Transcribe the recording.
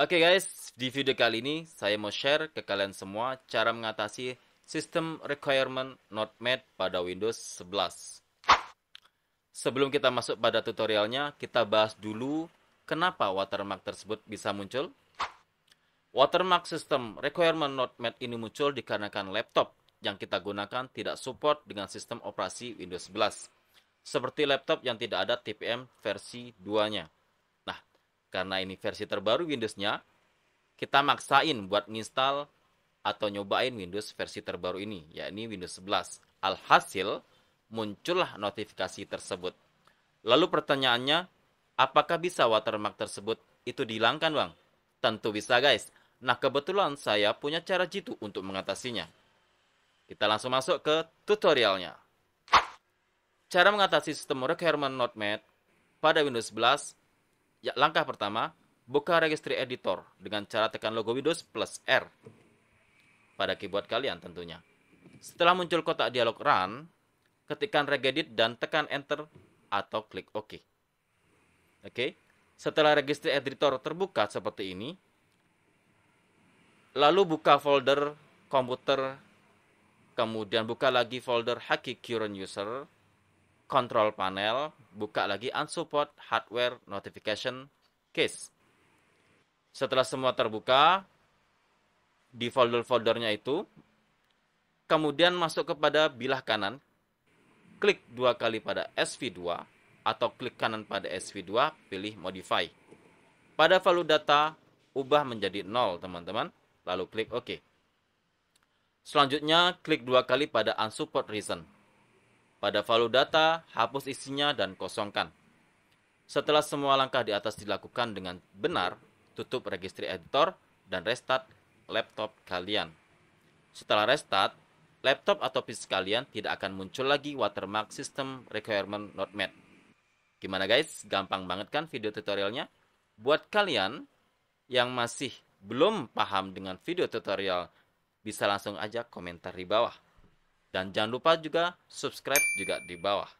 Oke okay guys, di video kali ini saya mau share ke kalian semua cara mengatasi sistem requirement not met pada Windows 11. Sebelum kita masuk pada tutorialnya, kita bahas dulu kenapa watermark tersebut bisa muncul. Watermark sistem requirement not met ini muncul dikarenakan laptop yang kita gunakan tidak support dengan sistem operasi Windows 11, seperti laptop yang tidak ada TPM versi 2-nya karena ini versi terbaru Windows-nya, kita maksain buat nginstal atau nyobain Windows versi terbaru ini, yakni Windows 11. Alhasil, muncullah notifikasi tersebut. Lalu pertanyaannya, apakah bisa watermark tersebut itu dihilangkan bang? Tentu bisa guys. Nah kebetulan saya punya cara jitu untuk mengatasinya. Kita langsung masuk ke tutorialnya. Cara mengatasi sistem requirement Notepad pada Windows 11 Ya, langkah pertama, buka registry editor dengan cara tekan logo Windows plus R pada keyboard kalian tentunya. Setelah muncul kotak dialog Run, ketikkan regedit dan tekan Enter atau klik OK. Oke, setelah registry editor terbuka seperti ini, lalu buka folder komputer, kemudian buka lagi folder Haki User, control panel, buka lagi unsupport hardware notification case. Setelah semua terbuka, di folder-foldernya itu, kemudian masuk kepada bilah kanan, klik dua kali pada SV2, atau klik kanan pada SV2, pilih modify. Pada value data, ubah menjadi 0, teman-teman, lalu klik OK. Selanjutnya, klik dua kali pada unsupport reason. Pada value data, hapus isinya dan kosongkan. Setelah semua langkah di atas dilakukan dengan benar, tutup registry editor dan restart laptop kalian. Setelah restart, laptop atau PC kalian tidak akan muncul lagi watermark system requirement not met. Gimana guys? Gampang banget kan video tutorialnya? Buat kalian yang masih belum paham dengan video tutorial, bisa langsung aja komentar di bawah. Dan jangan lupa juga subscribe juga di bawah.